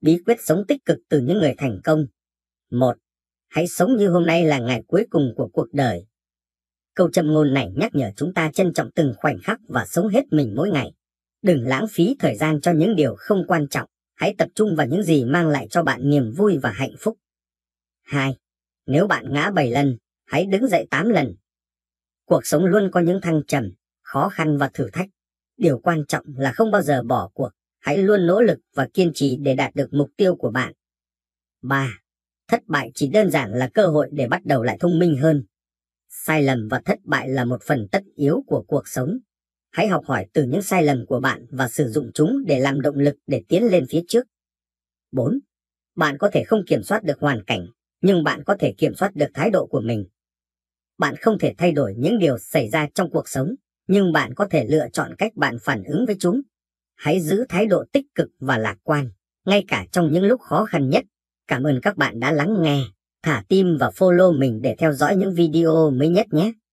Bí quyết sống tích cực từ những người thành công. một Hãy sống như hôm nay là ngày cuối cùng của cuộc đời. Câu châm ngôn này nhắc nhở chúng ta trân trọng từng khoảnh khắc và sống hết mình mỗi ngày. Đừng lãng phí thời gian cho những điều không quan trọng, hãy tập trung vào những gì mang lại cho bạn niềm vui và hạnh phúc. 2. Nếu bạn ngã 7 lần, hãy đứng dậy 8 lần. Cuộc sống luôn có những thăng trầm, khó khăn và thử thách. Điều quan trọng là không bao giờ bỏ cuộc. Hãy luôn nỗ lực và kiên trì để đạt được mục tiêu của bạn. 3. Thất bại chỉ đơn giản là cơ hội để bắt đầu lại thông minh hơn. Sai lầm và thất bại là một phần tất yếu của cuộc sống. Hãy học hỏi từ những sai lầm của bạn và sử dụng chúng để làm động lực để tiến lên phía trước. 4. Bạn có thể không kiểm soát được hoàn cảnh, nhưng bạn có thể kiểm soát được thái độ của mình. Bạn không thể thay đổi những điều xảy ra trong cuộc sống, nhưng bạn có thể lựa chọn cách bạn phản ứng với chúng hãy giữ thái độ tích cực và lạc quan, ngay cả trong những lúc khó khăn nhất. Cảm ơn các bạn đã lắng nghe, thả tim và follow mình để theo dõi những video mới nhất nhé.